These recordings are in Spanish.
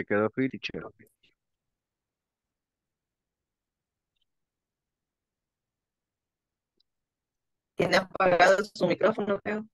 se quedó free, teacher. Tiene apagado su micrófono, creo.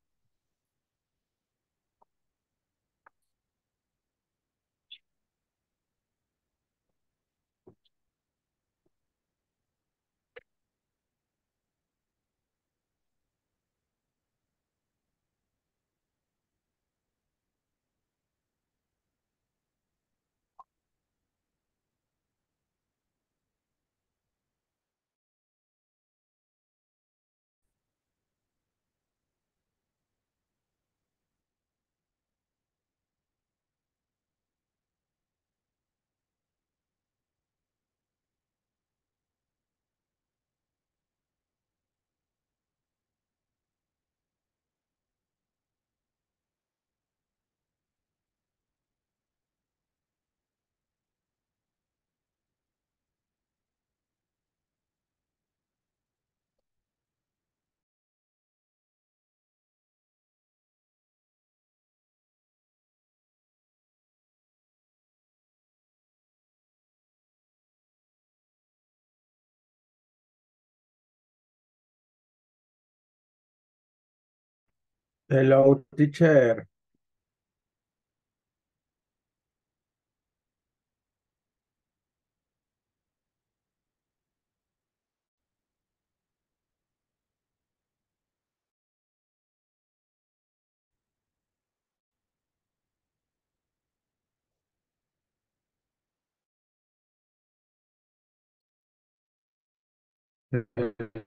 Hello, teacher.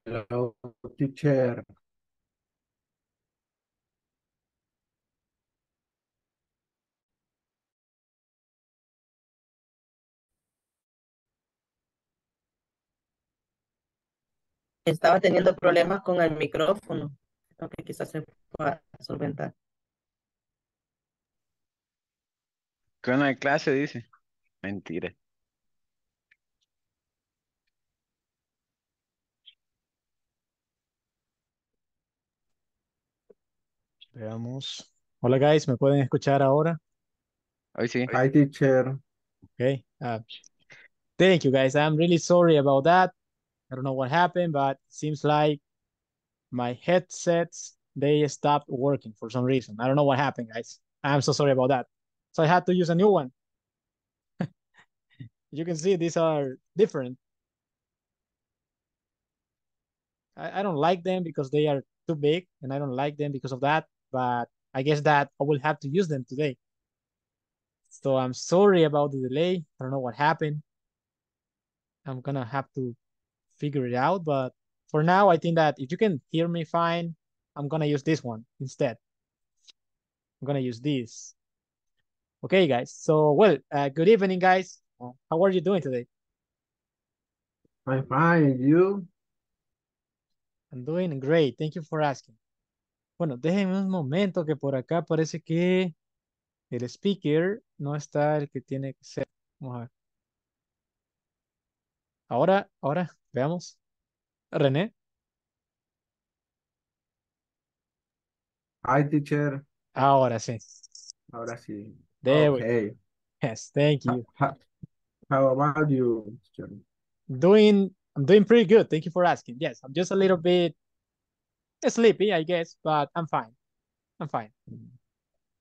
Hello, teacher. estaba teniendo problemas con el micrófono, que quizás se pueda solventar. Con la clase dice. Mentira. Veamos. Hola, guys, ¿me pueden escuchar ahora? sí. Hi, teacher. Okay. Ah. thank you, guys. I'm really sorry about that. I don't know what happened, but seems like my headsets, they stopped working for some reason. I don't know what happened, guys. I'm so sorry about that. So I had to use a new one. you can see these are different. I, I don't like them because they are too big and I don't like them because of that. But I guess that I will have to use them today. So I'm sorry about the delay. I don't know what happened. I'm gonna have to figure it out. But for now, I think that if you can hear me fine, I'm gonna use this one instead. I'm gonna use this. Okay, guys. So, well, uh, good evening, guys. How are you doing today? I'm fine. You? I'm doing great. Thank you for asking. Bueno, déjenme un momento que por acá parece que el speaker no está el que tiene que ser. Vamos a ver. Ahora, ahora, veamos. René. Hi, teacher. Ahora sí. Ahora sí. There okay. we go. Yes, thank you. How, about you, teacher? Doing, I'm doing pretty good. Thank you for asking. Yes, I'm just a little bit sleepy, I guess, but I'm fine. I'm fine.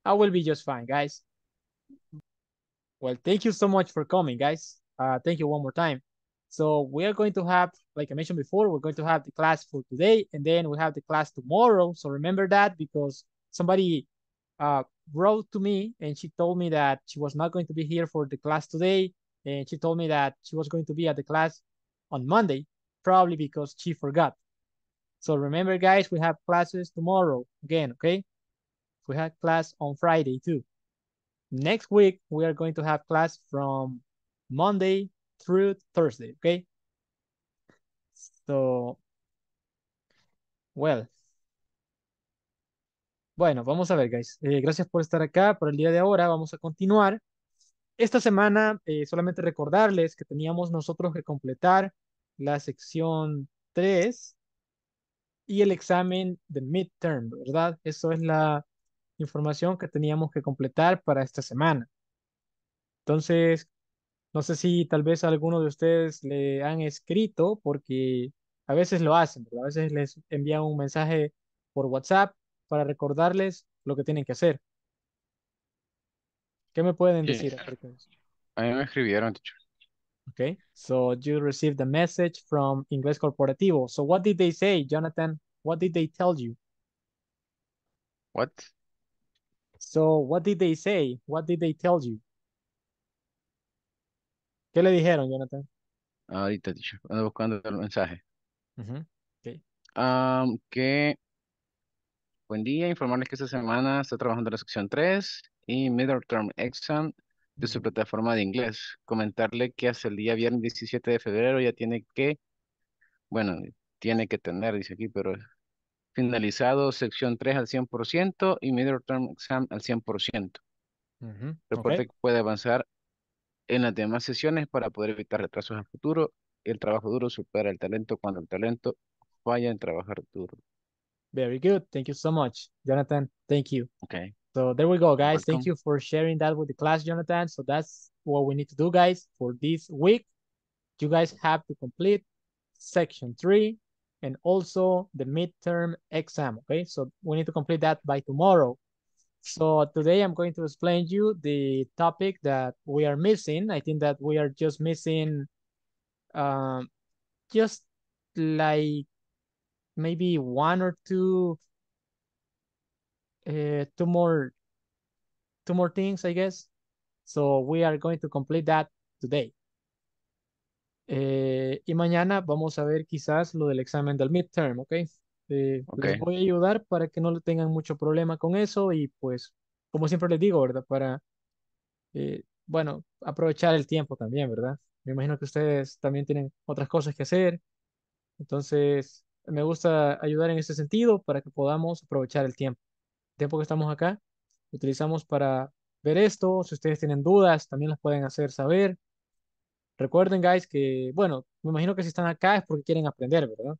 I will be just fine, guys. Well, thank you so much for coming, guys. Uh, thank you one more time. So we are going to have, like I mentioned before, we're going to have the class for today, and then we have the class tomorrow. So remember that because somebody uh, wrote to me and she told me that she was not going to be here for the class today. And she told me that she was going to be at the class on Monday, probably because she forgot. So remember, guys, we have classes tomorrow again, okay? We have class on Friday too. Next week, we are going to have class from Monday through Thursday, okay? So, well. Bueno, vamos a ver, guys. Eh, gracias por estar acá por el día de ahora. Vamos a continuar. Esta semana, eh, solamente recordarles que teníamos nosotros que completar la sección 3 y el examen de midterm, ¿verdad? Eso es la información que teníamos que completar para esta semana. Entonces, no sé si tal vez alguno de ustedes le han escrito, porque a veces lo hacen, a veces les envían un mensaje por WhatsApp para recordarles lo que tienen que hacer. ¿Qué me pueden decir? A mí me escribieron, Okay, so you received a message from Inglés Corporativo. So what did they say, Jonathan? What did they tell you? What? So what did they say? What did they tell you? ¿Qué le dijeron, Jonathan? Ahorita, dicho, Ando buscando el mensaje. ok. que buen día, informarles que esta semana está trabajando la sección 3 y Term Exam de su plataforma de inglés. Comentarle que hasta el día viernes 17 de febrero ya tiene que, bueno, tiene que tener, dice aquí, pero finalizado sección 3 al 100% y Midterm Exam al 100%. por Reporte que puede avanzar en las demás sesiones para poder evitar retrasos en el futuro. El trabajo duro supera el talento cuando el talento falla en trabajar duro. Very good. Thank you so much, Jonathan. Thank you. Okay. So there we go, guys. Thank you for sharing that with the class, Jonathan. So that's what we need to do, guys, for this week. You guys have to complete section three and also the midterm exam. Okay, so we need to complete that by tomorrow. So today I'm going to explain you the topic that we are missing. I think that we are just missing um, just like maybe one or two, uh, two more, two more things, I guess. So we are going to complete that today. Eh, y mañana vamos a ver quizás lo del examen del midterm, okay? Eh, les voy a ayudar para que no tengan mucho problema con eso y pues, como siempre les digo, ¿verdad? Para, eh, bueno, aprovechar el tiempo también, ¿verdad? Me imagino que ustedes también tienen otras cosas que hacer. Entonces, me gusta ayudar en ese sentido para que podamos aprovechar el tiempo. El tiempo que estamos acá, lo utilizamos para ver esto. Si ustedes tienen dudas, también las pueden hacer saber. Recuerden, guys, que, bueno, me imagino que si están acá es porque quieren aprender, ¿verdad?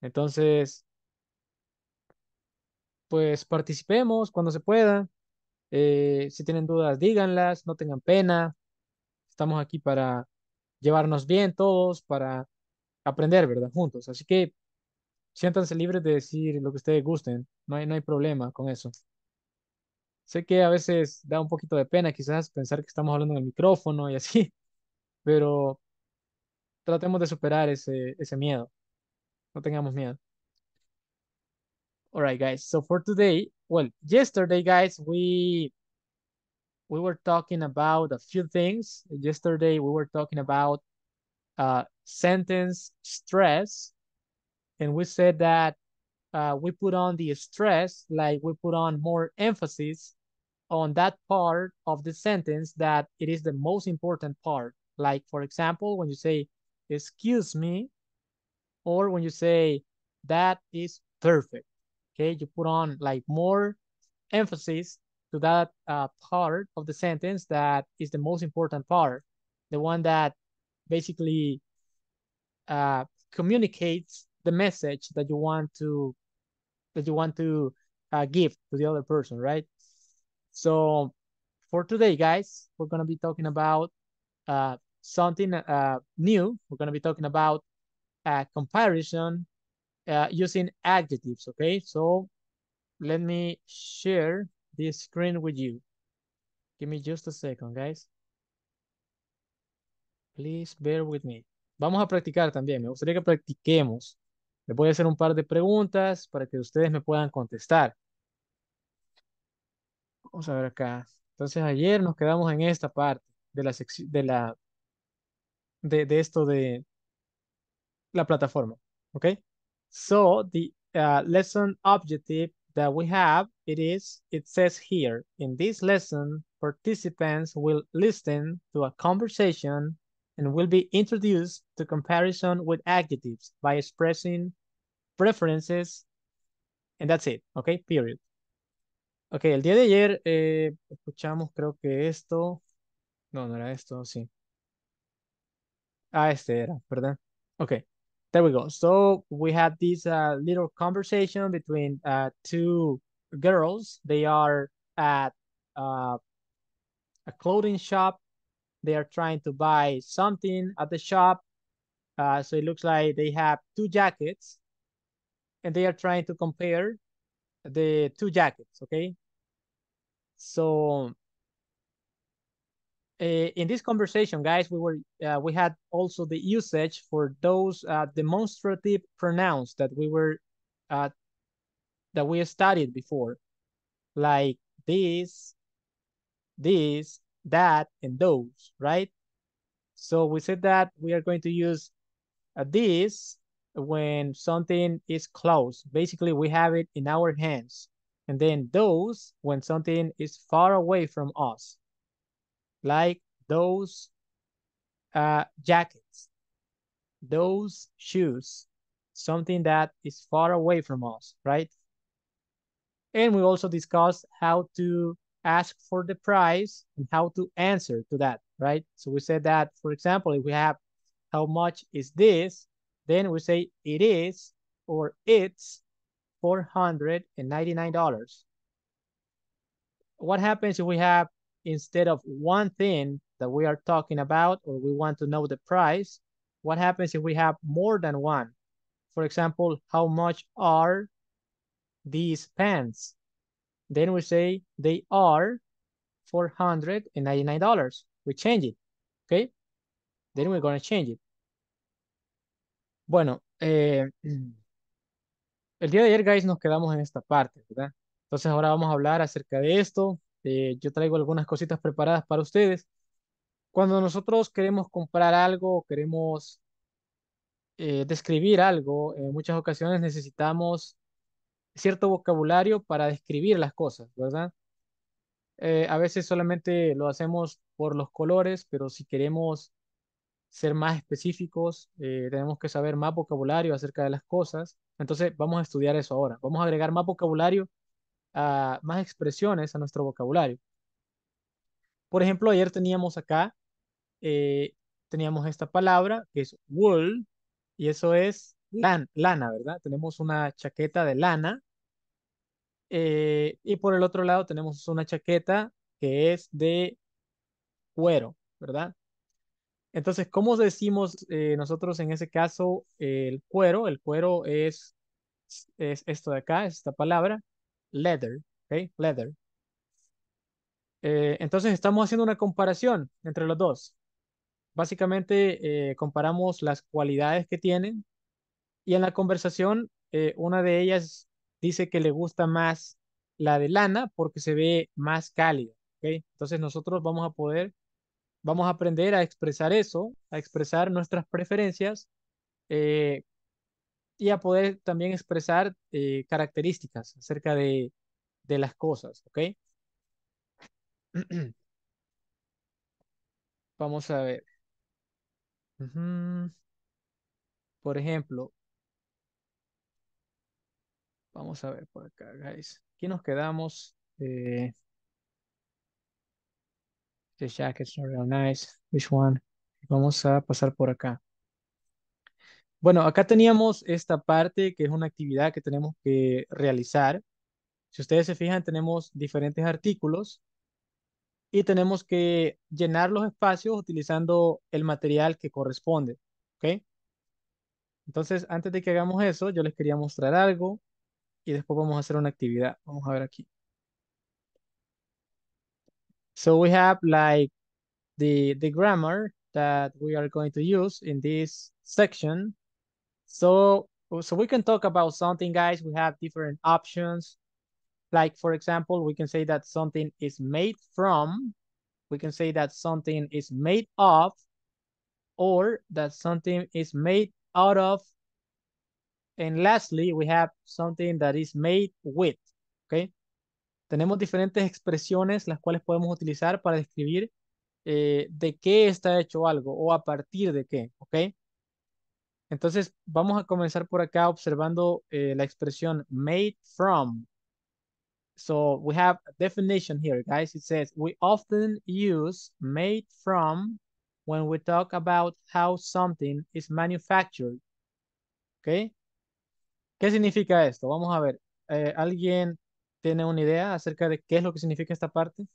Entonces, pues participemos cuando se pueda. Eh, si tienen dudas, díganlas, no tengan pena. Estamos aquí para llevarnos bien todos, para aprender, ¿verdad? Juntos. Así que siéntanse libres de decir lo que ustedes gusten. No hay, no hay problema con eso. Sé que a veces da un poquito de pena quizás pensar que estamos hablando en el micrófono y así, pero tratemos de superar ese, ese miedo. No tengamos miedo. Alright, guys. So for today, well, yesterday, guys, we we were talking about a few things. Yesterday, we were talking about uh, sentence stress, and we said that uh, we put on the stress, like we put on more emphasis on that part of the sentence that it is the most important part. Like, for example, when you say, excuse me, or when you say that is perfect. Okay, you put on like more emphasis to that uh, part of the sentence that is the most important part, the one that basically uh, communicates the message that you want to that you want to uh, give to the other person, right? So for today, guys, we're gonna be talking about uh, something uh, new. We're gonna be talking about comparison uh, using adjectives, okay? So let me share this screen with you. Give me just a second, guys. Please bear with me. Vamos a practicar también. Me gustaría que practiquemos. Le voy a hacer un par de preguntas para que ustedes me puedan contestar. Vamos a ver acá. Entonces ayer nos quedamos en esta parte de la, sección de, la de esto de, la plataforma. Okay, so the uh, lesson objective that we have, it is, it says here, in this lesson, participants will listen to a conversation and will be introduced to comparison with adjectives by expressing preferences, and that's it, okay, period. Ok, el día de ayer eh, escuchamos creo que esto, no, no era esto, sí. Ah, este era, ¿verdad? Ok there we go. So we had this uh, little conversation between uh, two girls. They are at uh, a clothing shop. They are trying to buy something at the shop. Uh, so it looks like they have two jackets and they are trying to compare the two jackets, okay? So uh, in this conversation, guys, we were uh, we had also the usage for those uh, demonstrative pronouns that we were uh, that we studied before, like this, this, that, and those, right? So we said that we are going to use uh, this when something is close. Basically, we have it in our hands. And then those when something is far away from us like those uh, jackets, those shoes, something that is far away from us, right? And we also discussed how to ask for the price and how to answer to that, right? So we said that, for example, if we have how much is this, then we say it is or it's $499. What happens if we have instead of one thing that we are talking about or we want to know the price, what happens if we have more than one? For example, how much are these pants? Then we say they are $499. We change it, okay? Then we're gonna change it. Bueno, eh, el día de ayer, guys, nos quedamos en esta parte, ¿verdad? Entonces ahora vamos a hablar acerca de esto, Este, yo traigo algunas cositas preparadas para ustedes. Cuando nosotros queremos comprar algo, queremos eh, describir algo, en muchas ocasiones necesitamos cierto vocabulario para describir las cosas, ¿verdad? Eh, a veces solamente lo hacemos por los colores, pero si queremos ser más específicos, eh, tenemos que saber más vocabulario acerca de las cosas. Entonces vamos a estudiar eso ahora. Vamos a agregar más vocabulario Ah, más expresiones a nuestro vocabulario. Por ejemplo, ayer teníamos acá, eh, teníamos esta palabra que es wool, y eso es lana, ¿verdad? Tenemos una chaqueta de lana. Eh, y por el otro lado tenemos una chaqueta que es de cuero, ¿verdad? Entonces, ¿cómo decimos eh, nosotros en ese caso el cuero? El cuero es, es esto de acá, es esta palabra leather, okay, leather. Eh, entonces estamos haciendo una comparación entre los dos. Básicamente eh, comparamos las cualidades que tienen y en la conversación eh, una de ellas dice que le gusta más la de lana porque se ve más cálido Entonces nosotros vamos a poder, vamos a aprender a expresar eso, a expresar nuestras preferencias eh, y a poder también expresar eh, características acerca de, de las cosas, ¿ok? Vamos a ver. Por ejemplo, vamos a ver por acá, guys. Aquí nos quedamos. Eh, jackets not real nice. Which one? Vamos a pasar por acá. Bueno, acá teníamos esta parte que es una actividad que tenemos que realizar. Si ustedes se fijan, tenemos diferentes artículos y tenemos que llenar los espacios utilizando el material que corresponde. ¿Ok? Entonces, antes de que hagamos eso, yo les quería mostrar algo y después vamos a hacer una actividad. Vamos a ver aquí. So we have like the, the grammar that we are going to use in this section. So, so we can talk about something, guys. We have different options. Like, for example, we can say that something is made from, we can say that something is made of, or that something is made out of. And lastly, we have something that is made with, okay? Tenemos diferentes expresiones las cuales podemos utilizar para describir eh, de qué está hecho algo o a partir de qué, Okay. Entonces, vamos a comenzar por acá observando eh, la expresión made from. So we have a definition here, guys. It says, we often use made from when we talk about how something is manufactured. Okay. ¿Qué significa esto? Vamos a ver. Eh, ¿Alguien tiene una idea acerca de qué es lo que significa esta parte?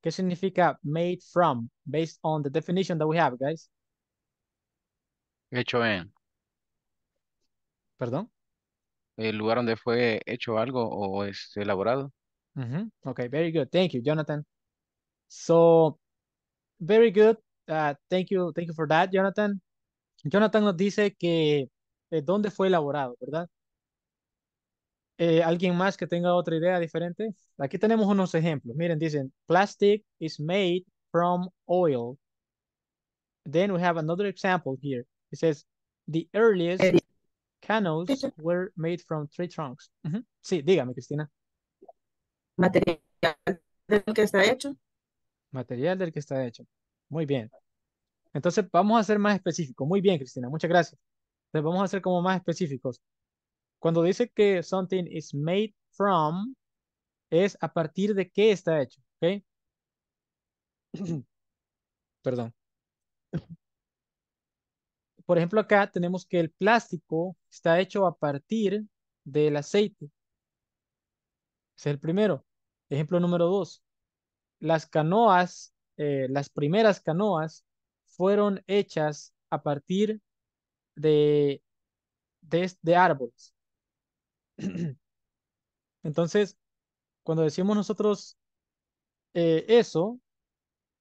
¿Qué significa made from? Based on the definition that we have, guys. Hecho en Perdón. el lugar donde fue hecho algo o es elaborado. Okay, very good. Thank you, Jonathan. So, very good. Uh, thank you, thank you for that, Jonathan. Jonathan nos dice que eh, dónde fue elaborado, ¿verdad? Eh, ¿alguien más que tenga otra idea diferente? Aquí tenemos unos ejemplos. Miren, dicen, plastic is made from oil. Then we have another example here. It says, the earliest canoes were made from tree trunks. Sí, dígame, Cristina. Material del que está hecho. Material del que está hecho. Muy bien. Entonces vamos a ser más específicos. Muy bien, Cristina, muchas gracias. Entonces vamos a ser como más específicos. Cuando dice que something is made from, es a partir de qué está hecho, Perdón por ejemplo, acá tenemos que el plástico está hecho a partir del aceite. Ese es el primero. Ejemplo número dos. Las canoas, eh, las primeras canoas fueron hechas a partir de, de, árboles. Entonces, cuando decimos nosotros eh, eso,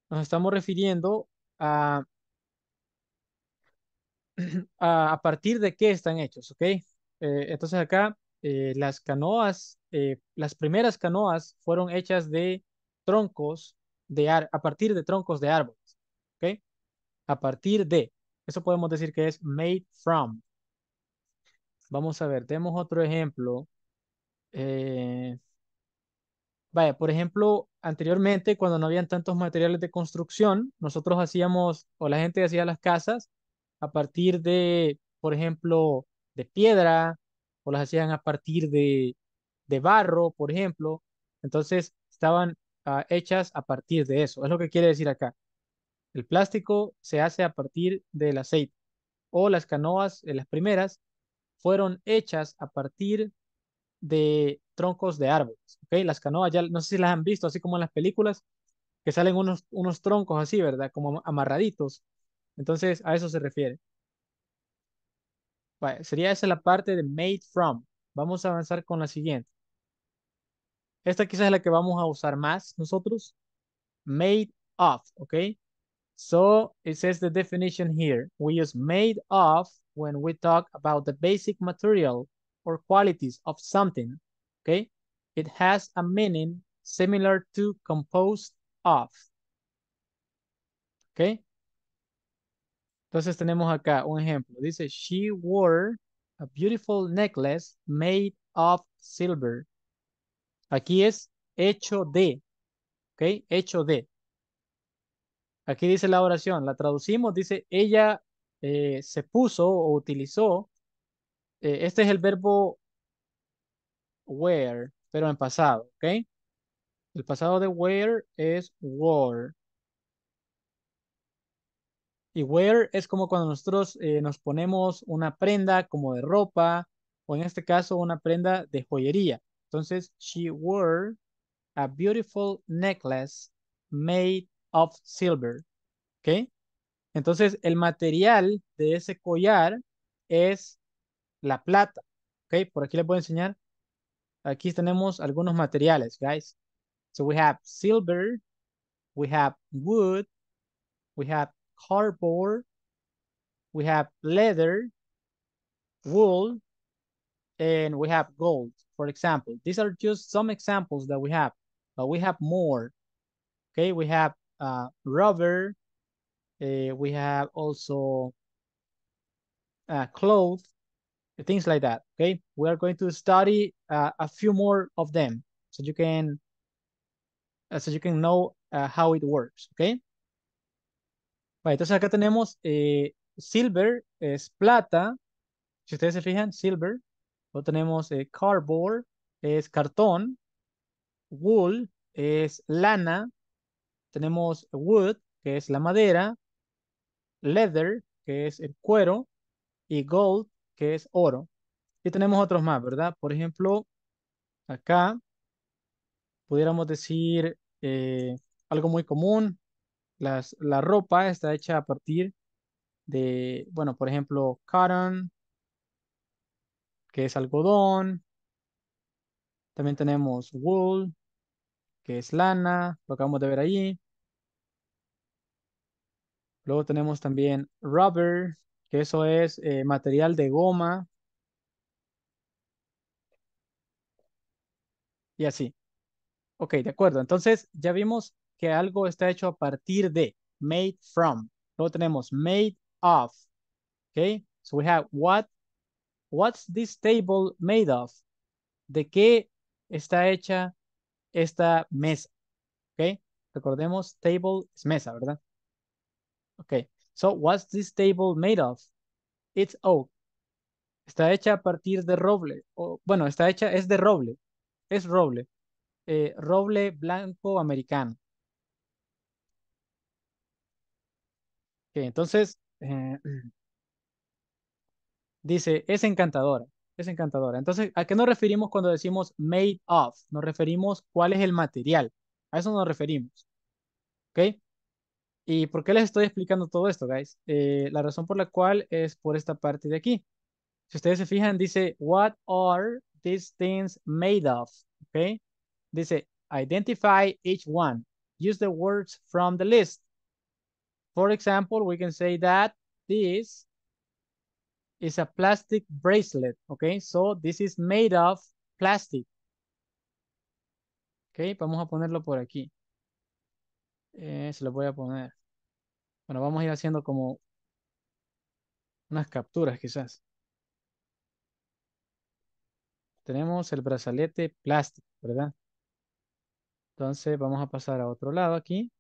nos estamos refiriendo a a, partir de qué están hechos, ¿ok? Eh, entonces acá eh, las canoas, eh, las primeras canoas fueron hechas de troncos de a partir de troncos de árboles, ¿ok? A partir de, eso podemos decir que es made from. Vamos a ver, tenemos otro ejemplo. Vaya, por ejemplo, anteriormente cuando no habían tantos materiales de construcción, nosotros hacíamos, o la gente hacía las casas a partir de, por ejemplo, de piedra, o las hacían a partir de, de barro, por ejemplo. Entonces, estaban ah, hechas a partir de eso. Es lo que quiere decir acá. El plástico se hace a partir del aceite. O las canoas, eh, las primeras, fueron hechas a partir de troncos de árboles. ¿okay? Las canoas, ya no sé si las han visto, así como en las películas, que salen unos, unos troncos así, ¿verdad? Como amarraditos. Entonces, a eso se refiere. sería esa la parte de made from. Vamos a avanzar con la siguiente. Esta quizás es la que vamos a usar más nosotros. Made of, ¿ok? So, it says the definition here. We use made of when we talk about the basic material or qualities of something, okay? It has a meaning similar to composed of, okay? Entonces tenemos acá un ejemplo. Dice, she wore a beautiful necklace made of silver. Aquí es hecho de. ¿Ok? Hecho de. Aquí dice la oración. La traducimos. Dice, ella eh, se puso o utilizó. Eh, este es el verbo wear, pero en pasado. ¿Ok? El pasado de wear es wore. Y wear es como cuando nosotros eh, nos ponemos una prenda como de ropa, o en este caso una prenda de joyería. Entonces, she wore a beautiful necklace made of silver. ¿Ok? Entonces, el material de ese collar es la plata. ¿Ok? Por aquí les voy a enseñar. Aquí tenemos algunos materiales, guys. So we have silver, we have wood, we have cardboard, we have leather, wool, and we have gold, for example. These are just some examples that we have, but we have more. Okay, we have uh, rubber, uh, we have also uh, clothes, things like that, okay? We are going to study uh, a few more of them so you can, uh, so you can know uh, how it works, okay? entonces acá tenemos eh, silver, es plata. Si ustedes se fijan, silver. Luego tenemos eh, cardboard, es cartón. Wool es lana. Tenemos wood, que es la madera. Leather, que es el cuero. Y gold, que es oro. Y tenemos otros más, ¿verdad? Por ejemplo, acá pudiéramos decir eh, algo muy común, la ropa está hecha a partir de, bueno, por ejemplo, cotton, que es algodón. También tenemos wool, que es lana, lo acabamos de ver ahí. Luego tenemos también rubber, que eso es eh, material de goma. Y así. Ok, de acuerdo. Entonces ya vimos algo está hecho a partir de, made from. Luego tenemos made of. Okay, so we have what, what's this table made of? ¿De qué está hecha esta mesa? Okay, recordemos table es mesa, ¿verdad? Okay, so what's this table made of? It's oak. Está hecha a partir de roble. O, bueno, está hecha, es de roble. Es roble. Eh, roble blanco americano. entonces, eh, dice, es encantadora, es encantadora. Entonces, ¿a qué nos referimos cuando decimos made of? Nos referimos cuál es el material. A eso nos referimos. ¿Ok? ¿Y por qué les estoy explicando todo esto, guys? Eh, la razón por la cual es por esta parte de aquí. Si ustedes se fijan, dice, what are these things made of? ¿Ok? Dice, identify each one. Use the words from the list. For example, we can say that this is a plastic bracelet, okay? So this is made of plastic. Ok, vamos a ponerlo por aquí. Eh, se lo voy a poner. Bueno, vamos a ir haciendo como unas capturas quizás. Tenemos el brazalete plástico, ¿verdad? Entonces vamos a pasar a otro lado aquí.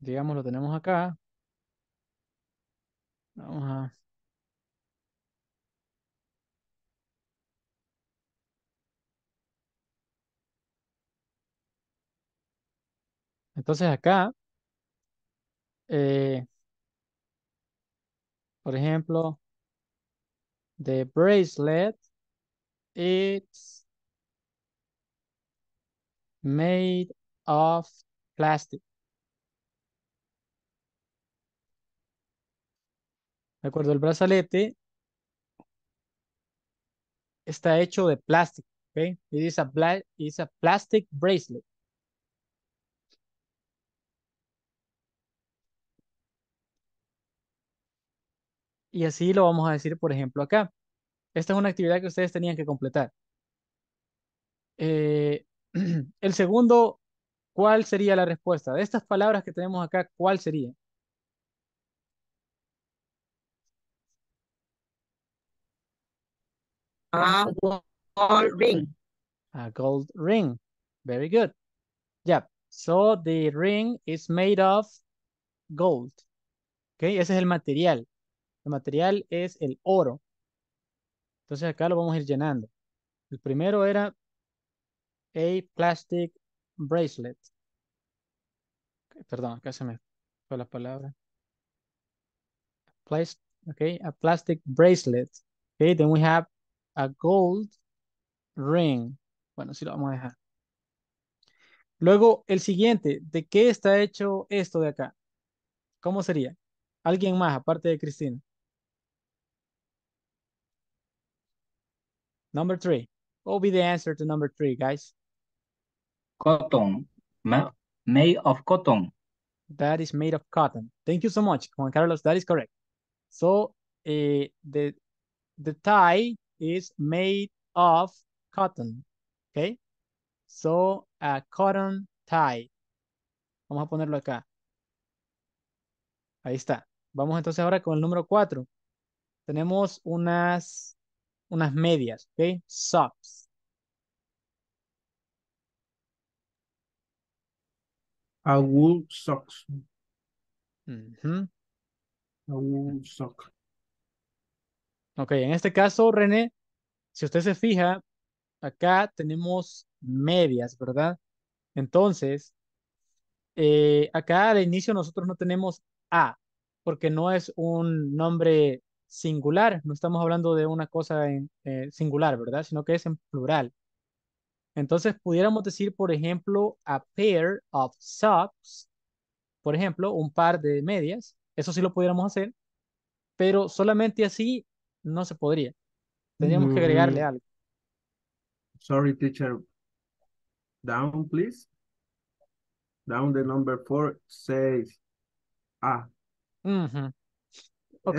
Digamos, lo tenemos acá. Vamos a... Entonces acá, eh, por ejemplo, the bracelet, it's made of plastic. De acuerdo, el brazalete está hecho de plástico, ¿ok? dice dice a, plastic bracelet. Y así lo vamos a decir, por ejemplo, acá. Esta es una actividad que ustedes tenían que completar. Eh, el segundo, ¿cuál sería la respuesta? De estas palabras que tenemos acá, ¿cuál sería? A ah, gold ring. A gold ring. Very good. Yeah. So the ring is made of gold. Okay, ese es el material. El material es el oro. Entonces acá lo vamos a ir llenando. El primero era a plastic bracelet. perdón, acá se me fue la palabra. Place, okay, a plastic bracelet. Okay, then we have a gold ring. Bueno, sí lo vamos a dejar. Luego, el siguiente, ¿de qué está hecho esto de acá? ¿Cómo sería? ¿Alguien más, aparte de Cristina? Number three. What will be the answer to number three, guys? Cotton. Ah. made of cotton. That is made of cotton. Thank you so much, Juan Carlos. That is correct. So, eh, the, the tie is made of cotton. Okay. So a cotton tie. Vamos a ponerlo acá. Ahí está. Vamos entonces ahora con el número 4. Tenemos unas, unas medias, okay? Socks. A wool socks. A wool sock. Ok, en este caso, René, si usted se fija, acá tenemos medias, ¿verdad? Entonces, eh, acá al inicio nosotros no tenemos A, porque no es un nombre singular, no estamos hablando de una cosa eh, singular, ¿verdad? Sino que es en plural. Entonces pudiéramos decir, por ejemplo, a pair of socks, por ejemplo, un par de medias, eso sí lo pudiéramos hacer, pero solamente así no se podría. Tendríamos que agregarle mm. algo. Sorry, teacher. Down, please. Down the number four, six. Ah. Eh, ok.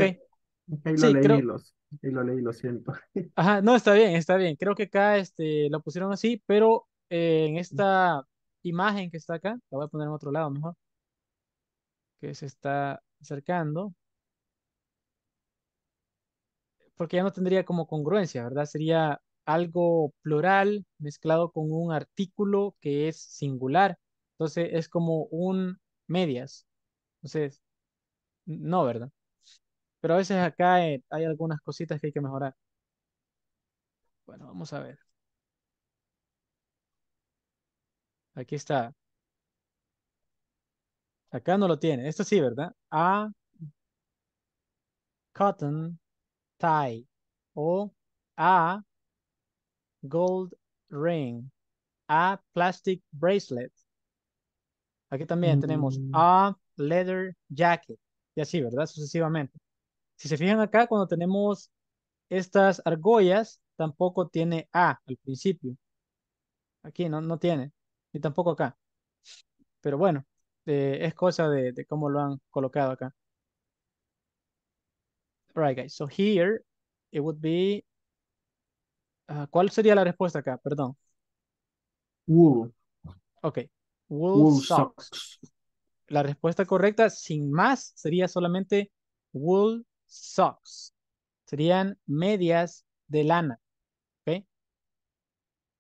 lo leí, los, lo leí, lo siento. Ajá, no, está bien, está bien. Creo que acá este, lo pusieron así, pero eh, en esta imagen que está acá, la voy a poner en otro lado mejor, que se está acercando porque ya no tendría como congruencia, ¿verdad? Sería algo plural mezclado con un artículo que es singular. Entonces es como un medias. Entonces, no, ¿verdad? Pero a veces acá eh, hay algunas cositas que hay que mejorar. Bueno, vamos a ver. Aquí está. Acá no lo tiene. Esto sí, ¿verdad? A cotton tie o a gold ring, a plastic bracelet. Aquí también tenemos mm. a leather jacket y así, ¿verdad? Sucesivamente. Si se fijan acá, cuando tenemos estas argollas, tampoco tiene a al principio. Aquí no, no tiene, ni tampoco acá. Pero bueno, eh, es cosa de cómo lo han colocado acá. Right, guys. So here it would be. Uh, ¿Cuál sería la respuesta acá? Perdón. Wool. Okay. Wool, socks. La respuesta correcta, sin más, sería solamente wool socks. Serían medias de lana. Okay.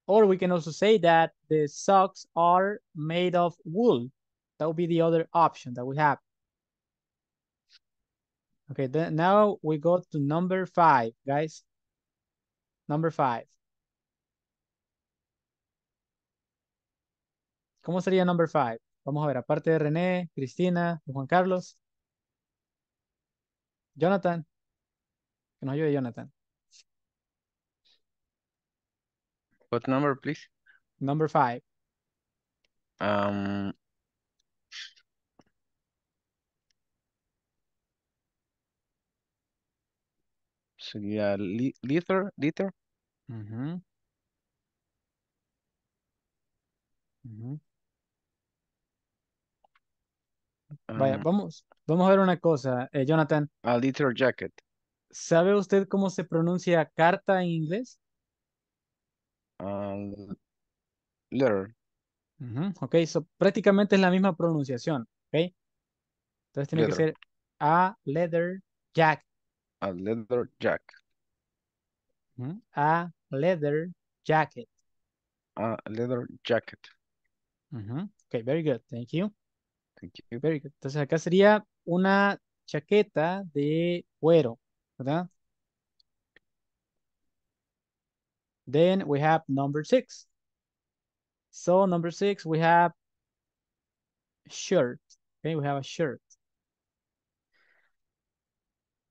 Or we can also say that the socks are made of wool. That would be the other option that we have. Okay, then now we go to number five, guys. Number five. ¿Cómo sería number five? Vamos a ver, aparte de René, Cristina, Juan Carlos. Jonathan. Que nos ayude Jonathan. What number, please? Number five. Um, sería Liter, Vaya, ah. vamos, vamos a ver una cosa, eh, Jonathan. a ah, Liter Jacket. ¿Sabe usted cómo se pronuncia carta en inglés? Ah, letter. Ok, so, prácticamente es la misma pronunciación, ¿ok? Entonces tiene que ser a leather jacket. Hmm? A leather jacket. A leather jacket. A leather jacket. Uh -huh. Okay, very good. Thank you. Thank you. Very good. Entonces acá sería una chaqueta de cuero, ¿verdad? Then we have number six. So number six, we have shirt. Okay, we have a shirt.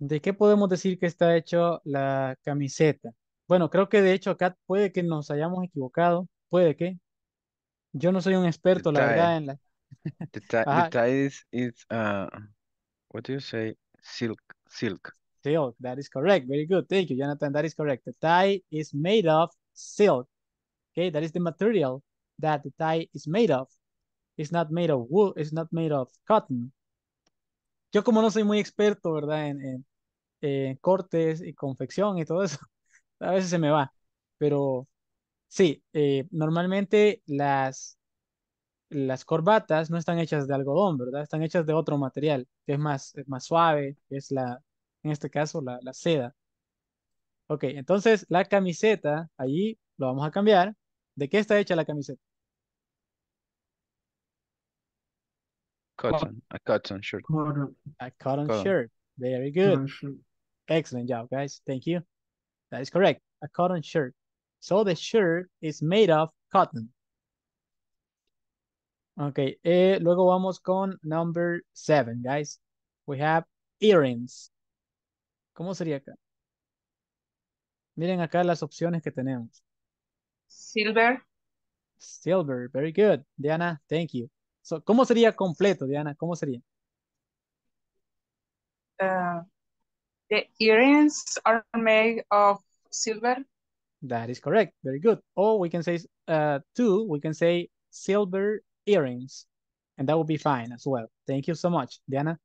¿De qué podemos decir que está hecho la camiseta? Bueno, creo que de hecho acá puede que nos hayamos equivocado, puede que. Yo no soy un experto, la verdad, en la... the tie, the tie is, uh, what do you say? Silk, silk. silk, that is correct. Very good, thank you, Jonathan, that is correct. The tie is made of silk. Okay, that is the material that the tie is made of. It's not made of wool, it's not made of cotton yo como no soy muy experto, ¿verdad? En, cortes y confección y todo eso, a veces se me va. Pero sí, eh, normalmente las, las corbatas no están hechas de algodón, ¿verdad? Están hechas de otro material, que es más, más suave, que es la, en este caso, la, la seda. Ok, entonces la camiseta, allí lo vamos a cambiar. ¿De qué está hecha la camiseta? Cotton, a cotton shirt. Cotton. A cotton, cotton, shirt. Very good. Excellent job, guys. Thank you. That is correct. A cotton shirt. So the shirt is made of cotton. Okay, eh, luego vamos con number seven, guys. We have earrings. ¿Cómo sería acá? Miren acá las opciones que tenemos. Silver. Silver, very good. Diana, thank you. So, ¿Cómo sería completo, Diana? ¿Cómo sería? Uh, the earrings are made of silver. That is correct. Very good. Or we can say uh, two, we can say silver earrings. And that would be fine as well. Thank you so much, Diana.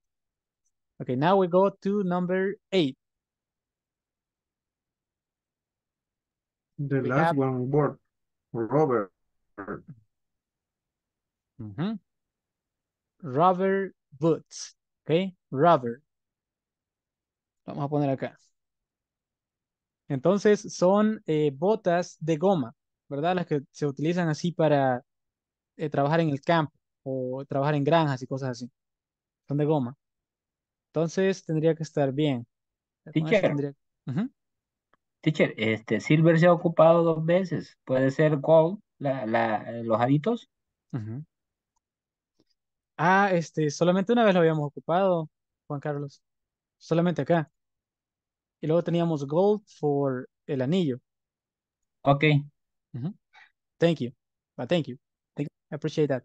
Okay, now we go to number eight. The we last have... one word, Robert. Mm -hmm. Rubber boots. ¿Ok? Rubber. vamos a poner acá. Entonces son eh, botas de goma, ¿verdad? Las que se utilizan así para eh, trabajar en el campo o trabajar en granjas y cosas así. Son de goma. Entonces tendría que estar bien. Teacher. Teacher, este silver se ha ocupado dos veces. Puede ser gold, la, la, los aditos. Ah, este, solamente una vez lo habíamos ocupado, Juan Carlos. Solamente acá. Y luego teníamos Gold for el anillo. Ok. Thank you. But ah, thank you. Thank you. I appreciate that.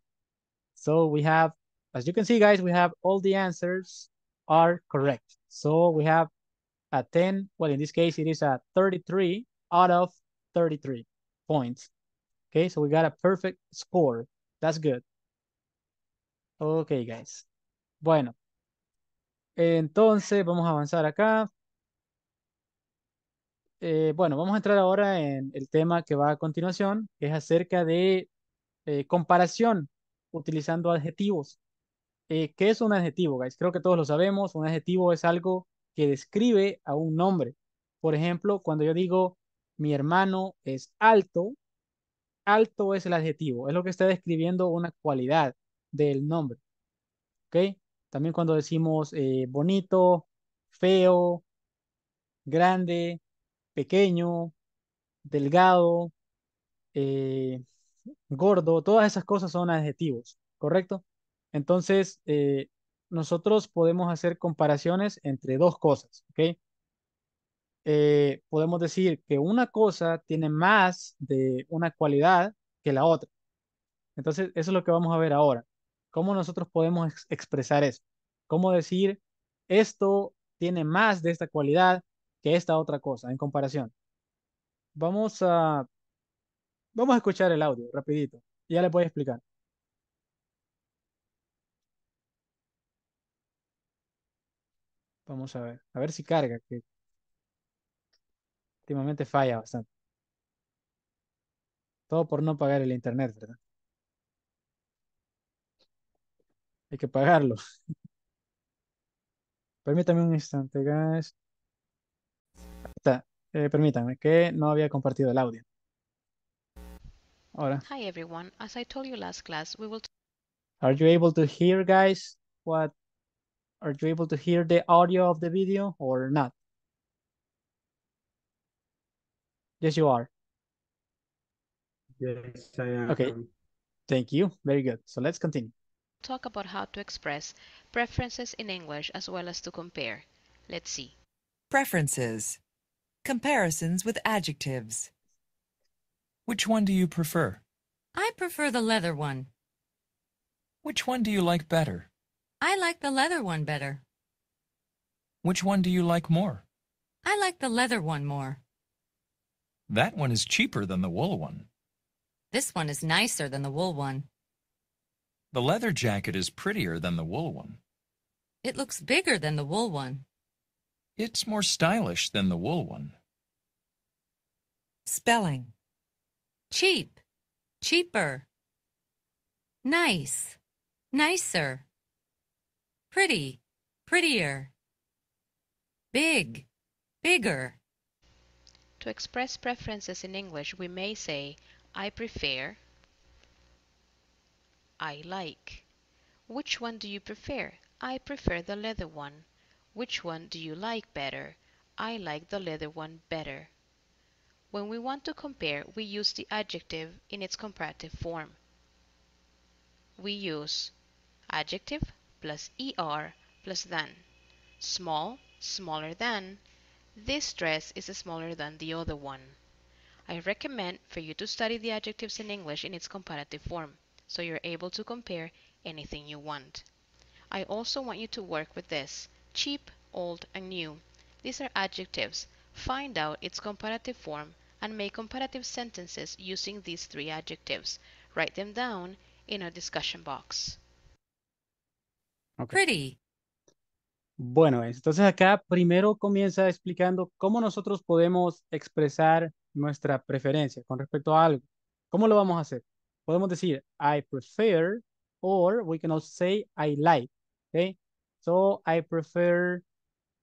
So we have, as you can see, guys, we have all the answers are correct. So we have a 10, well, in this case, it is a 33 out of 33 points. Okay, so we got a perfect score. That's good. Ok, guys. Bueno, entonces vamos a avanzar acá. Eh, bueno, vamos a entrar ahora en el tema que va a continuación, que es acerca de eh, comparación utilizando adjetivos. Eh, ¿Qué es un adjetivo, guys? Creo que todos lo sabemos. Un adjetivo es algo que describe a un nombre. Por ejemplo, cuando yo digo mi hermano es alto, alto es el adjetivo, es lo que está describiendo una cualidad del nombre. ¿Ok? También cuando decimos eh, bonito, feo, grande, pequeño, delgado, eh, gordo, todas esas cosas son adjetivos, ¿correcto? Entonces, eh, nosotros podemos hacer comparaciones entre dos cosas, ¿ok? podemos decir que una cosa tiene más de una cualidad que la otra. Entonces, eso es lo que vamos a ver ahora. ¿Cómo nosotros podemos expresar eso? ¿Cómo decir esto tiene más de esta cualidad que esta otra cosa en comparación? Vamos a, vamos a escuchar el audio rapidito. Ya le voy a explicar. Vamos a ver, a ver si carga, que últimamente falla bastante. Todo por no pagar el internet, ¿verdad? Hay que pagarlo. Permítame un instante, guys. Está. Eh, permítame, que no había compartido el audio. Ahora. Hi everyone. As I told you last class, we will. Are you able to hear, guys? What? Are you able to hear the audio of the video or not? Yes, you are. Yes, I am. Okay. Thank you. Very good. So let's continue. talk about how to express preferences in English as well as to compare. Let's see. Preferences. Comparisons with adjectives. Which one do you prefer? I prefer the leather one. Which one do you like better? I like the leather one better. Which one do you like more? I like the leather one more. That one is cheaper than the wool one. This one is nicer than the wool one. The leather jacket is prettier than the wool one. It looks bigger than the wool one. It's more stylish than the wool one. Spelling Cheap, cheaper. Nice, nicer. Pretty, prettier. Big, bigger. To express preferences in English, we may say, I prefer I like. Which one do you prefer? I prefer the leather one. Which one do you like better? I like the leather one better. When we want to compare, we use the adjective in its comparative form. We use adjective plus er plus than. Small, smaller than. This dress is smaller than the other one. I recommend for you to study the adjectives in English in its comparative form so you're able to compare anything you want. I also want you to work with this, cheap, old, and new. These are adjectives. Find out its comparative form and make comparative sentences using these three adjectives. Write them down in our discussion box. Okay. Pretty. Bueno, entonces acá primero comienza explicando cómo nosotros podemos expresar nuestra preferencia con respecto a algo. ¿Cómo lo vamos a hacer? Podemos decir I prefer or we can also say I like. Okay. So I prefer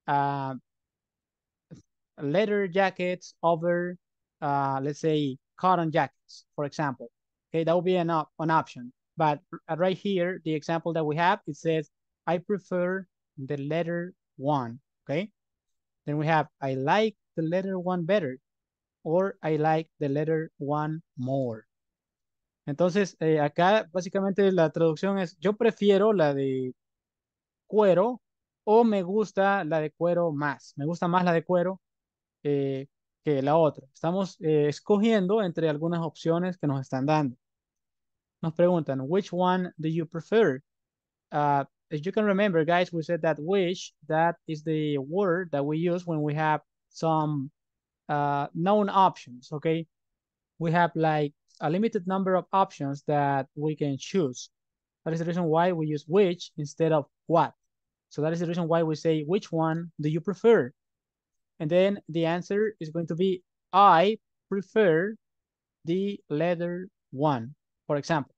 uh, leather jackets over, uh, let's say, cotton jackets, for example. Okay, that would be an, op an option. But right here, the example that we have, it says, I prefer the letter one, okay? Then we have, I like the letter one better, or I like the letter one more, Entonces, eh, acá básicamente la traducción es, yo prefiero la de cuero o me gusta la de cuero más. Me gusta más la de cuero eh, que la otra. Estamos eh, escogiendo entre algunas opciones que nos están dando. Nos preguntan, which one do you prefer? Ah, as you can remember, guys, we said that which, that is the word that we use when we have some ah, known options, okay? We have like a limited number of options that we can choose. That is the reason why we use which instead of what. So that is the reason why we say, which one do you prefer? And then the answer is going to be, I prefer the letter one, for example.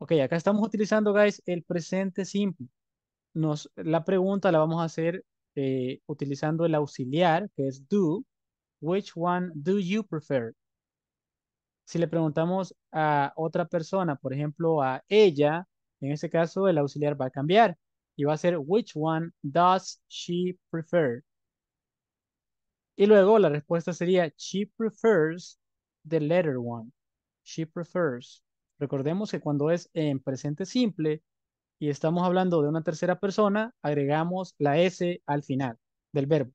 Ok, acá estamos utilizando, guys, el presente simple. Nos, la pregunta la vamos a hacer eh, utilizando el auxiliar, que es do. Which one do you prefer? Si le preguntamos a otra persona, por ejemplo, a ella, en este caso el auxiliar va a cambiar y va a ser which one does she prefer? Y luego la respuesta sería she prefers the letter one. She prefers. Recordemos que cuando es en presente simple y estamos hablando de una tercera persona, agregamos la S al final del verbo.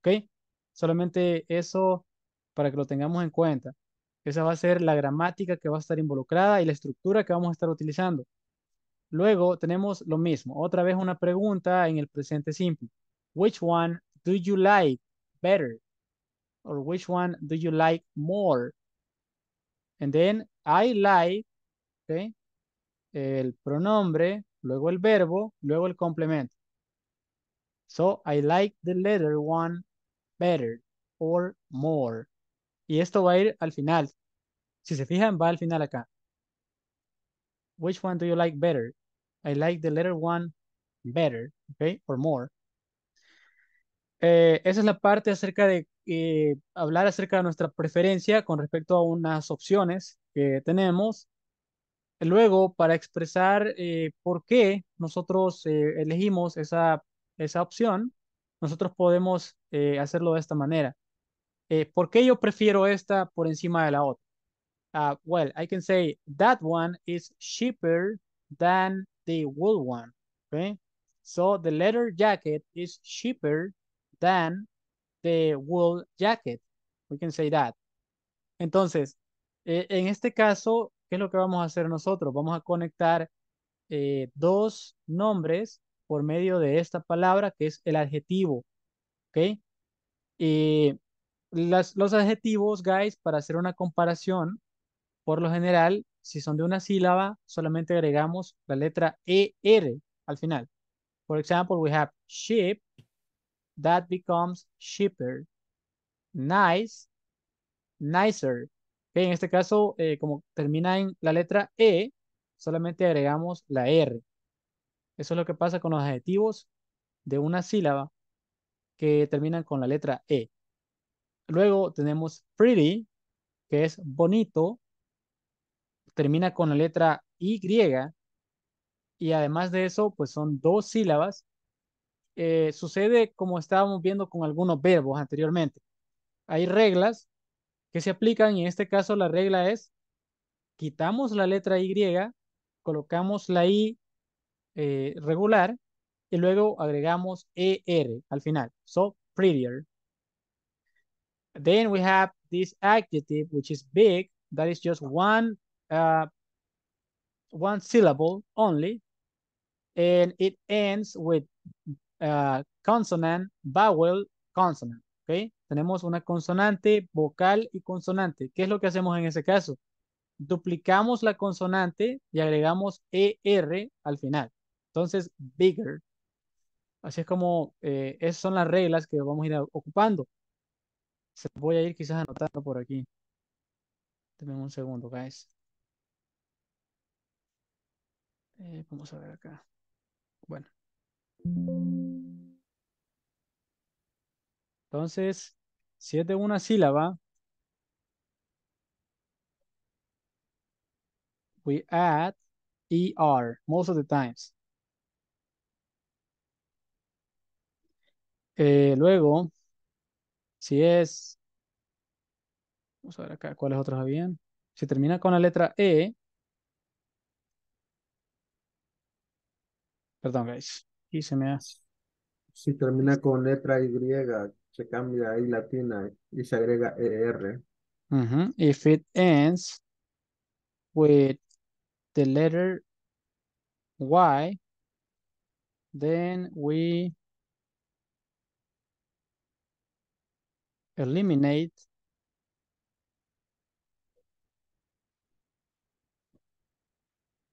¿Ok? Solamente eso para que lo tengamos en cuenta. Esa va a ser la gramática que va a estar involucrada y la estructura que vamos a estar utilizando. Luego tenemos lo mismo, otra vez una pregunta en el presente simple. Which one do you like better? Or which one do you like more? And then I like, okay, el pronombre, luego el verbo, luego el complemento. So I like the letter one better or more. Y esto va a ir al final. Si se fijan, va al final acá. Which one do you like better? I like the letter one better, okay, or more. Eh, esa es la parte acerca de eh, hablar acerca de nuestra preferencia con respecto a unas opciones que tenemos. Luego, para expresar eh, por qué nosotros elegimos esa, esa opción, nosotros podemos hacerlo de esta manera. Eh, ¿por qué yo prefiero esta por encima de la otra? Ah, well, I can say that one is cheaper than the wool one. Okay. So the leather jacket is cheaper than the wool jacket. We can say that. Entonces, eh, en este caso, ¿qué es lo que vamos a hacer nosotros? Vamos a conectar eh, dos nombres por medio de esta palabra que es el adjetivo. ¿Ok? Y los adjetivos, guys, para hacer una comparación, por lo general, si son de una sílaba, solamente agregamos la letra ER al final. For example, we have ship, that becomes shipper. Nice, nicer. en este caso, eh, como termina en la letra E, solamente agregamos la R. Eso es lo que pasa con los adjetivos de una sílaba que terminan con la letra E. Luego tenemos pretty, que es bonito, termina con la letra Y, y además de eso, pues son dos sílabas. Eh, sucede como estábamos viendo con algunos verbos anteriormente. Hay reglas que se aplican y en este caso la regla es quitamos la letra Y, colocamos la I eh, regular y luego agregamos ER al final. So, prettier. Then we have this adjective, which is big. That is just one, uh, one syllable only. And it ends with uh, consonant, vowel, consonant. Okay. Tenemos una consonante, vocal y consonante. ¿Qué es lo que hacemos en ese caso? Duplicamos la consonante y agregamos ER al final. Entonces, bigger. Así es como eh, esas son las reglas que vamos a ir ocupando. Se voy a ir quizás anotando por aquí. Deme un segundo, guys. Eh, vamos a ver acá. Bueno. Entonces, si es de una sílaba, we add ER most of the times. Eh, luego, si es, vamos a ver acá cuáles otros habían. Si termina con la letra E, perdón guys, y se me hace. Si termina con letra Y, se cambia a latina y se agrega ER. If it ends with the letter Y, then we eliminate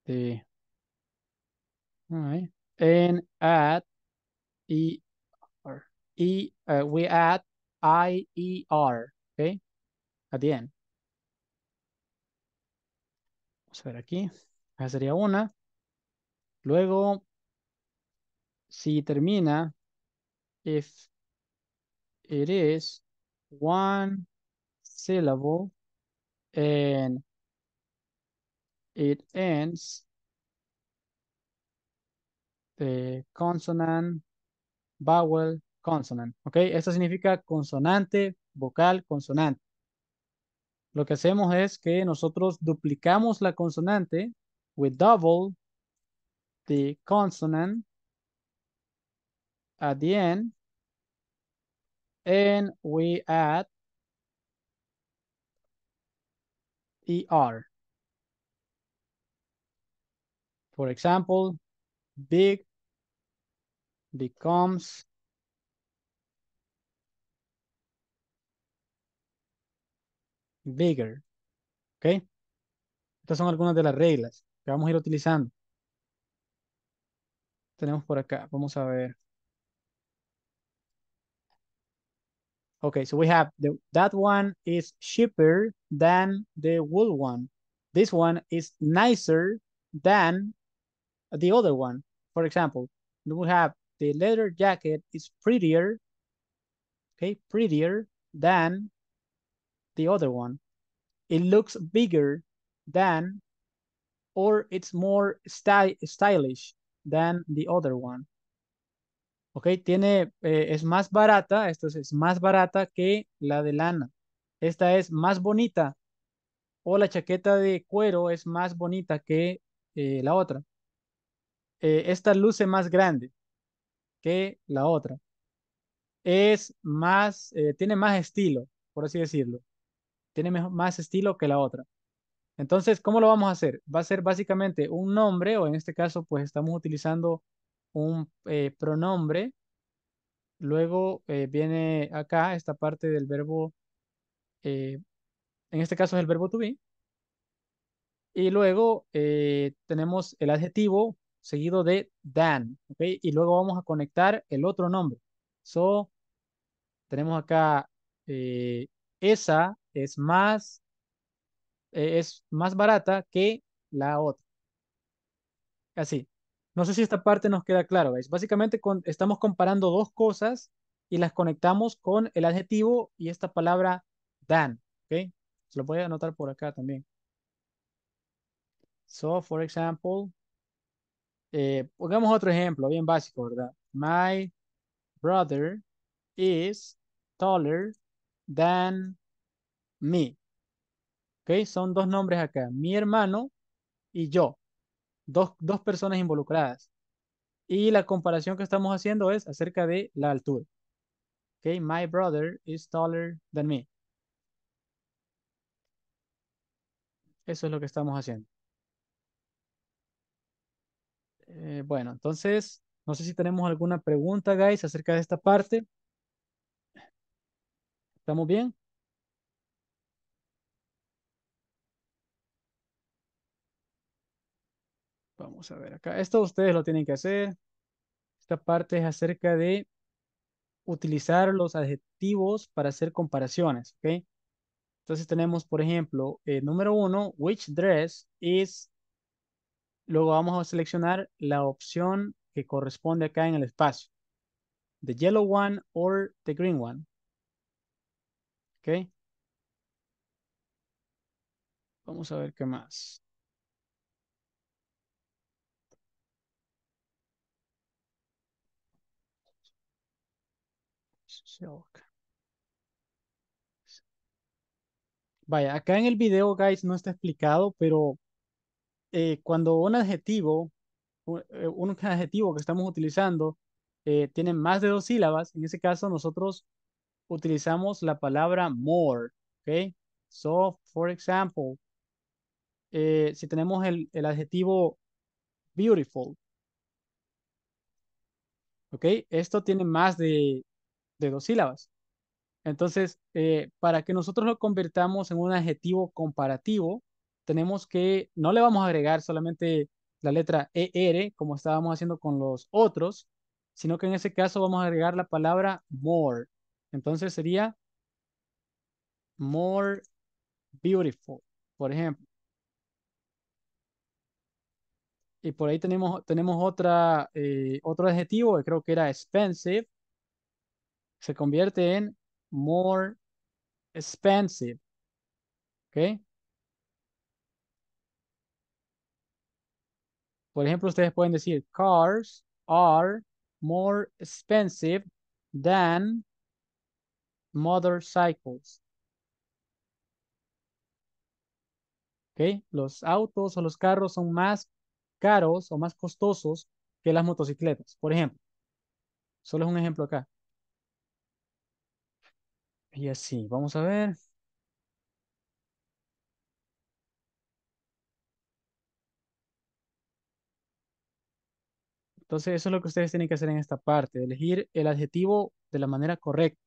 the all right and add e e uh, we add i e r okay at the end vamos a ver aquí esa sería una luego si termina if it is one syllable and it ends the consonant, vowel, consonant. ¿Ok? Esto significa consonante, vocal, consonante. Lo que hacemos es que nosotros duplicamos la consonante. We double the consonant at the end and we add er. For example, big becomes bigger. ¿Ok? Estas son algunas de las reglas que vamos a ir utilizando. Tenemos por acá, vamos a ver. Okay, so we have the, that one is cheaper than the wool one. This one is nicer than the other one. For example, we have the leather jacket is prettier, okay, prettier than the other one. It looks bigger than, or it's more sty stylish than the other one. ¿ok? Tiene, eh, es más barata, esto es, más barata que la de lana. Esta es más bonita o la chaqueta de cuero es más bonita que eh, la otra. Eh, esta luce más grande que la otra. Es más, tiene más estilo, por así decirlo. Tiene más estilo que la otra. Entonces, ¿cómo lo vamos a hacer? Va a ser básicamente un nombre, o en este caso, pues estamos utilizando un eh, pronombre, luego eh, viene acá esta parte del verbo, eh, en este caso es el verbo to be, y luego tenemos el adjetivo seguido de dan, y luego vamos a conectar el otro nombre. So, tenemos acá esa es más, es más barata que la otra. Así, no sé si esta parte nos queda claro, ¿veis? Básicamente estamos comparando dos cosas y las conectamos con el adjetivo y esta palabra dan ¿ok? Se lo voy a anotar por acá también. So, for example, eh, pongamos otro ejemplo bien básico, ¿verdad? My brother is taller than me. ¿Ok? Son dos nombres acá, mi hermano y yo dos, personas involucradas. Y la comparación que estamos haciendo es acerca de la altura. Okay, my brother is taller than me. Eso es lo que estamos haciendo. Eh, bueno, entonces, no sé si tenemos alguna pregunta, guys, acerca de esta parte. ¿Estamos bien? Vamos a ver acá. Esto ustedes lo tienen que hacer. Esta parte es acerca de utilizar los adjetivos para hacer comparaciones, ¿ok? Entonces tenemos, por ejemplo, eh, número uno, which dress is... Luego vamos a seleccionar la opción que corresponde acá en el espacio. The yellow one or the green one. ¿Ok? Vamos a ver qué más. Vaya, acá en el video, guys, no está explicado, pero eh, cuando un adjetivo, eh, un, adjetivo que estamos utilizando, eh, tiene más de dos sílabas, en ese caso nosotros utilizamos la palabra more, ¿ok? So, for example, si tenemos el, el, adjetivo beautiful, ¿ok? Esto tiene más de, de dos sílabas. Entonces, eh, para que nosotros lo convirtamos en un adjetivo comparativo, tenemos que, no le vamos a agregar solamente la letra ER, como estábamos haciendo con los otros, sino que en ese caso vamos a agregar la palabra more. Entonces sería more beautiful, por ejemplo. Y por ahí tenemos, tenemos otra, eh, otro adjetivo, que creo que era expensive, se convierte en more expensive. ¿Ok? Por ejemplo, ustedes pueden decir, cars are more expensive than motorcycles. ¿Ok? Los autos o los carros son más caros o más costosos que las motocicletas, por ejemplo. Solo es un ejemplo acá. Y así, vamos a ver. Entonces, eso es lo que ustedes tienen que hacer en esta parte, elegir el adjetivo de la manera correcta.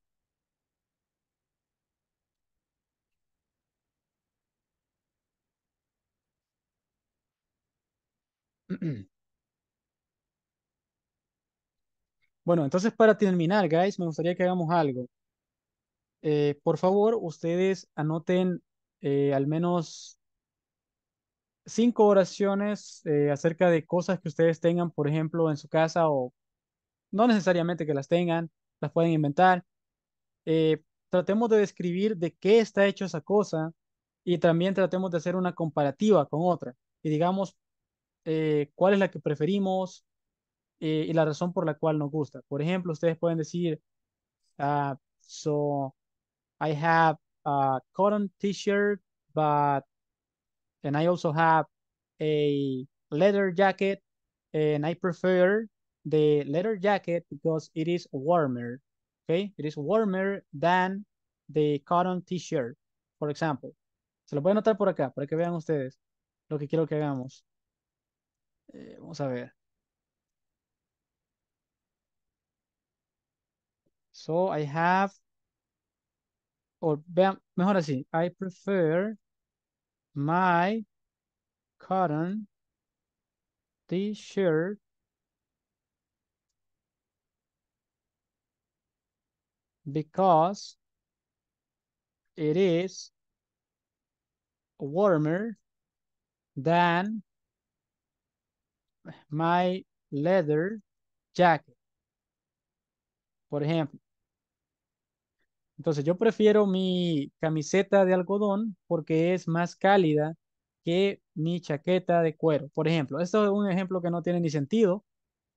Bueno, entonces para terminar, guys, me gustaría que hagamos algo. Eh, por favor, ustedes anoten eh, al menos cinco oraciones eh, acerca de cosas que ustedes tengan, por ejemplo, en su casa o no necesariamente que las tengan, las pueden inventar. tratemos de describir de qué está hecho esa cosa y también tratemos de hacer una comparativa con otra y digamos cuál es la que preferimos y la razón por la cual nos gusta. Por ejemplo, ustedes pueden decir, ah, so I have a cotton t-shirt, but, and I also have a leather jacket, and I prefer the leather jacket because it is warmer, okay? It is warmer than the cotton t-shirt, for example. Se lo voy a anotar por acá para que vean ustedes lo que quiero que hagamos. Eh, vamos a ver. So I have o vean, mejor así, I prefer my cotton t-shirt because it is warmer than my leather jacket. Por ejemplo, Entonces yo prefiero mi camiseta de algodón porque es más cálida que mi chaqueta de cuero. Por ejemplo, esto es un ejemplo que no tiene ni sentido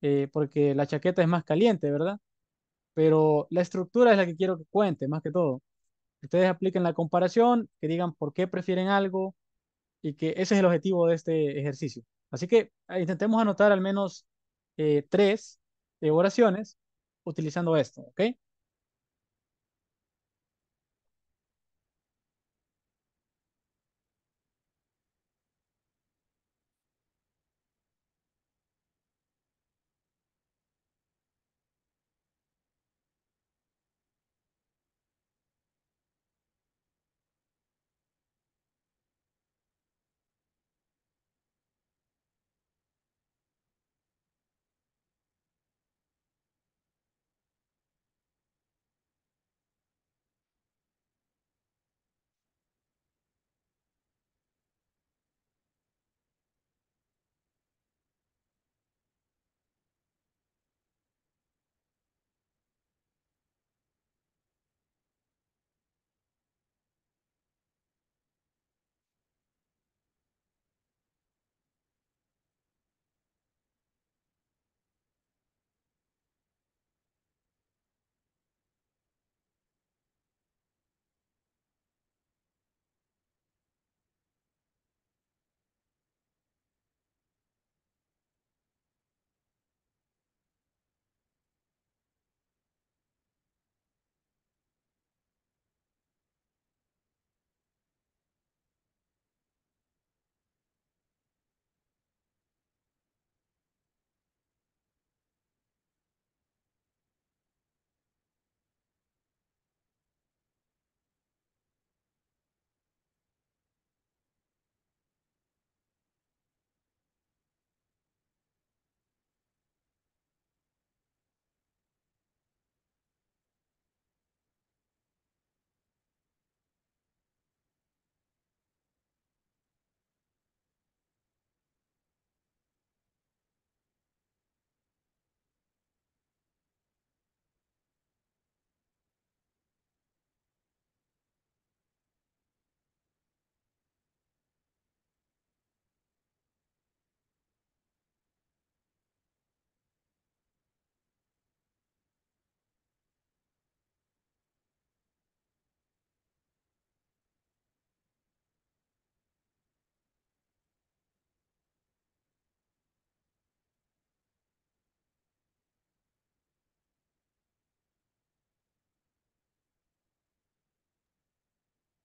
eh, porque la chaqueta es más caliente, ¿verdad? Pero la estructura es la que quiero que cuente, más que todo. Ustedes apliquen la comparación, que digan por qué prefieren algo y que ese es el objetivo de este ejercicio. Así que ah, intentemos anotar al menos eh, tres eh, oraciones utilizando esto, ¿ok?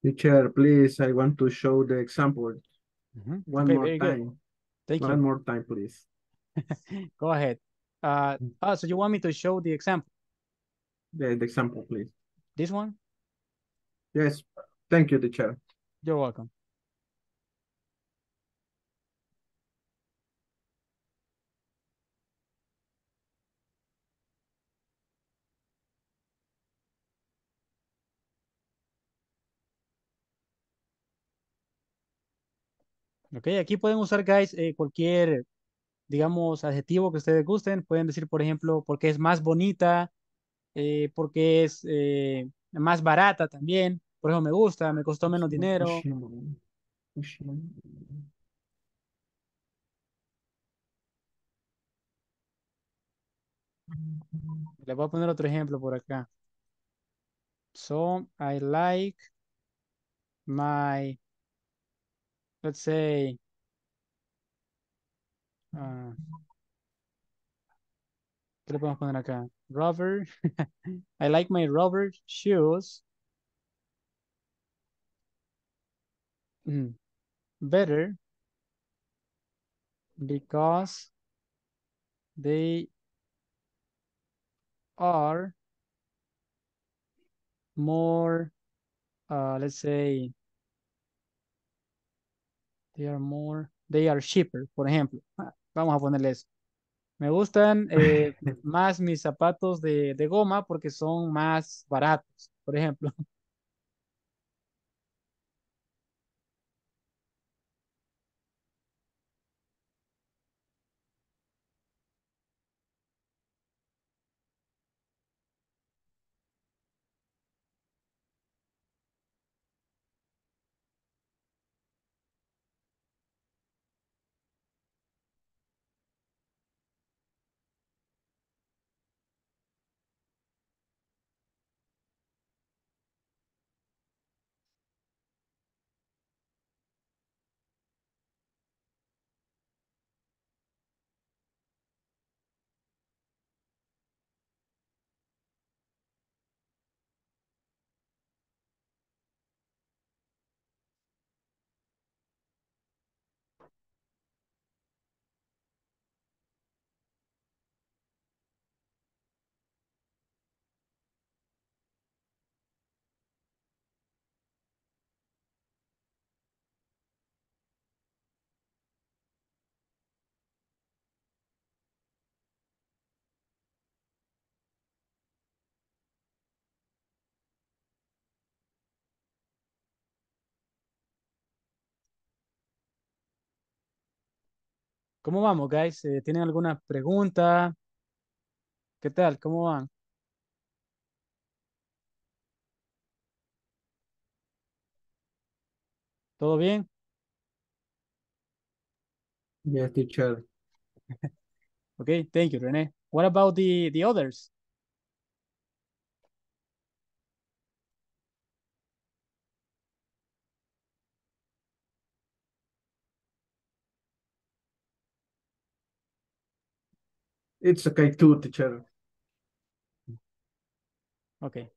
Teacher, please, I want to show the example. Mm -hmm. One okay, more time. Good. Thank One you. One more time, please. Go ahead. Uh, mm. oh, so you want me to show the example? The, the example, please. This one? Yes. Thank you, teacher. You're welcome. Ok, aquí pueden usar, guys, eh, cualquier, digamos, adjetivo que ustedes gusten. Pueden decir, por ejemplo, porque es más bonita, eh, porque es eh, más barata también. Por ejemplo, me gusta, me costó menos dinero. Le voy a poner otro ejemplo por acá. So, I like my let's say uh, ¿Qué le podemos poner acá? Rubber. I like my rubber shoes. Mm. Better because they are more, uh, let's say, They are more, they are cheaper, por ejemplo. Ah, vamos a ponerle eso. Me gustan eh, más mis zapatos de, de, goma porque son más baratos, por ejemplo. ¿Cómo vamos, guys? Eh, ¿Tienen alguna pregunta? ¿Qué tal? ¿Cómo van? ¿Todo bien? Yes, teacher. okay, thank you, René. What about the, the others? It's okay too, teacher. Okay.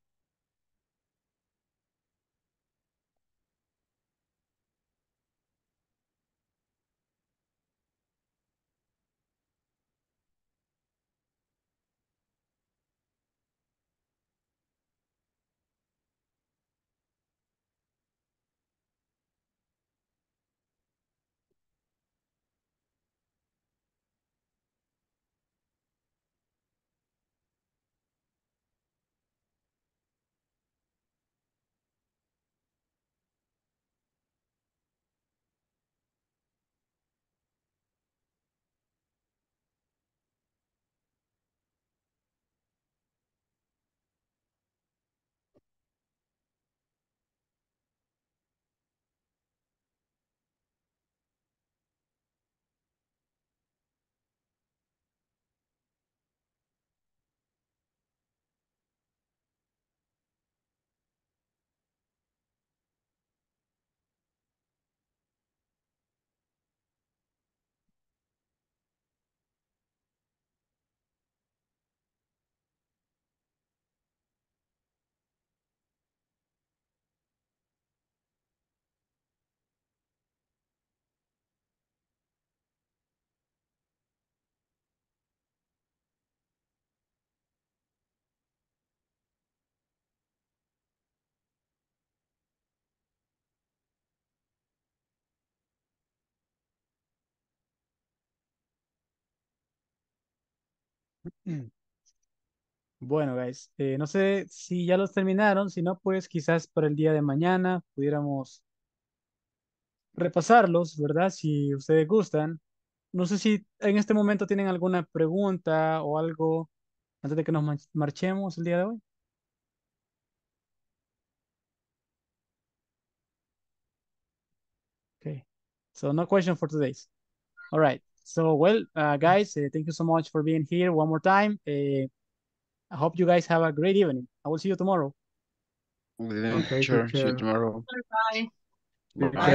Mm. Bueno, guys, eh, no sé si ya los terminaron, si no, pues quizás para el día de mañana pudiéramos repasarlos, ¿verdad? Si ustedes gustan. No sé si en este momento tienen alguna pregunta o algo antes de que nos marchemos el día de hoy. Okay. So no question for today. All right. So, well, uh, guys, uh, thank you so much for being here one more time. Uh, I hope you guys have a great evening. I will see you tomorrow. Okay, sure. See you tomorrow. Bye. Bye. Bye.